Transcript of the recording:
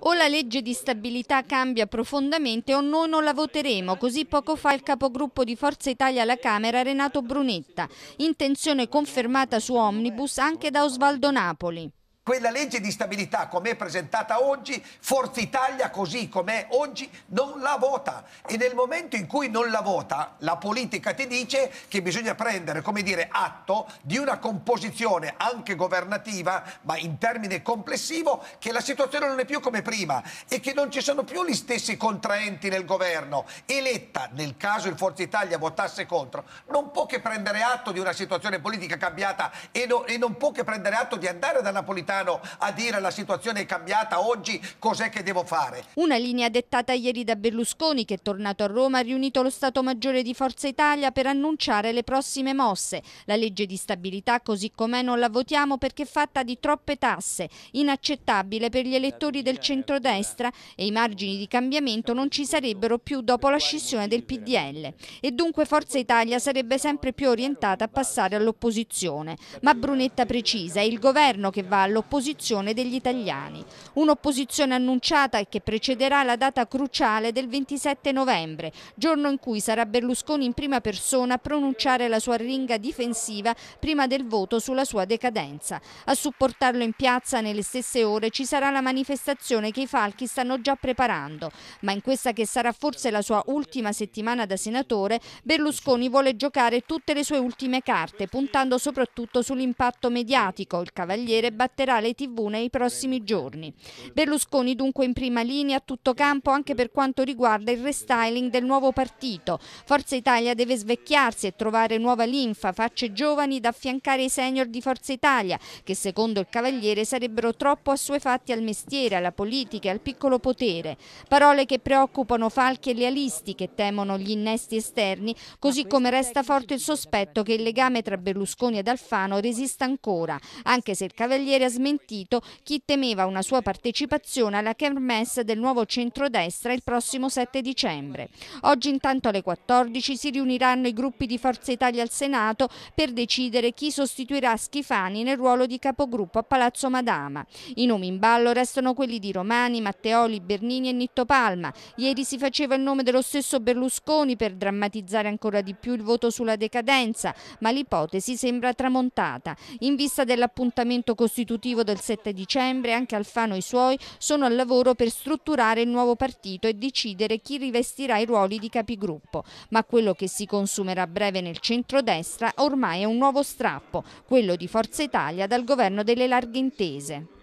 o la legge di stabilità cambia profondamente o noi non la voteremo, così poco fa il capogruppo di Forza Italia alla Camera Renato Brunetta, intenzione confermata su Omnibus anche da Osvaldo Napoli quella legge di stabilità com'è presentata oggi, Forza Italia così com'è oggi non la vota e nel momento in cui non la vota la politica ti dice che bisogna prendere come dire, atto di una composizione anche governativa ma in termine complessivo che la situazione non è più come prima e che non ci sono più gli stessi contraenti nel governo eletta nel caso il Forza Italia votasse contro non può che prendere atto di una situazione politica cambiata e, no, e non può che prendere atto di andare da Napolitano Napolitano a dire la situazione è cambiata oggi, cos'è che devo fare? Una linea dettata ieri da Berlusconi che è tornato a Roma ha riunito lo Stato Maggiore di Forza Italia per annunciare le prossime mosse. La legge di stabilità così com'è non la votiamo perché è fatta di troppe tasse, inaccettabile per gli elettori del centrodestra e i margini di cambiamento non ci sarebbero più dopo la scissione del PDL. E dunque Forza Italia sarebbe sempre più orientata a passare all'opposizione. Ma Brunetta precisa, è il governo che va all'opposizione l'opposizione degli italiani. Un'opposizione annunciata e che precederà la data cruciale del 27 novembre, giorno in cui sarà Berlusconi in prima persona a pronunciare la sua ringa difensiva prima del voto sulla sua decadenza. A supportarlo in piazza nelle stesse ore ci sarà la manifestazione che i falchi stanno già preparando, ma in questa che sarà forse la sua ultima settimana da senatore, Berlusconi vuole giocare tutte le sue ultime carte, puntando soprattutto sull'impatto mediatico. Il Cavaliere batterà occuperà le tv nei prossimi giorni. Berlusconi dunque in prima linea a tutto campo anche per quanto riguarda il restyling del nuovo partito. Forza Italia deve svecchiarsi e trovare nuova linfa, facce giovani da affiancare ai senior di Forza Italia, che secondo il Cavaliere sarebbero troppo assuefatti al mestiere, alla politica e al piccolo potere. Parole che preoccupano falchi e lealisti che temono gli innesti esterni, così come resta forte il sospetto che il legame tra Berlusconi ed Alfano resista ancora, anche se il Cavaliere ha smesso smentito chi temeva una sua partecipazione alla kermesse del nuovo centrodestra il prossimo 7 dicembre. Oggi intanto alle 14 si riuniranno i gruppi di Forza Italia al Senato per decidere chi sostituirà Schifani nel ruolo di capogruppo a Palazzo Madama. I nomi in ballo restano quelli di Romani, Matteoli, Bernini e Nitto Palma. Ieri si faceva il nome dello stesso Berlusconi per drammatizzare ancora di più il voto sulla decadenza, ma l'ipotesi sembra tramontata. In vista dell'appuntamento costitutivo consultivo del 7 dicembre anche Alfano e i suoi sono al lavoro per strutturare il nuovo partito e decidere chi rivestirà i ruoli di capigruppo. Ma quello che si consumerà a breve nel centrodestra ormai è un nuovo strappo, quello di Forza Italia dal governo delle larghe intese.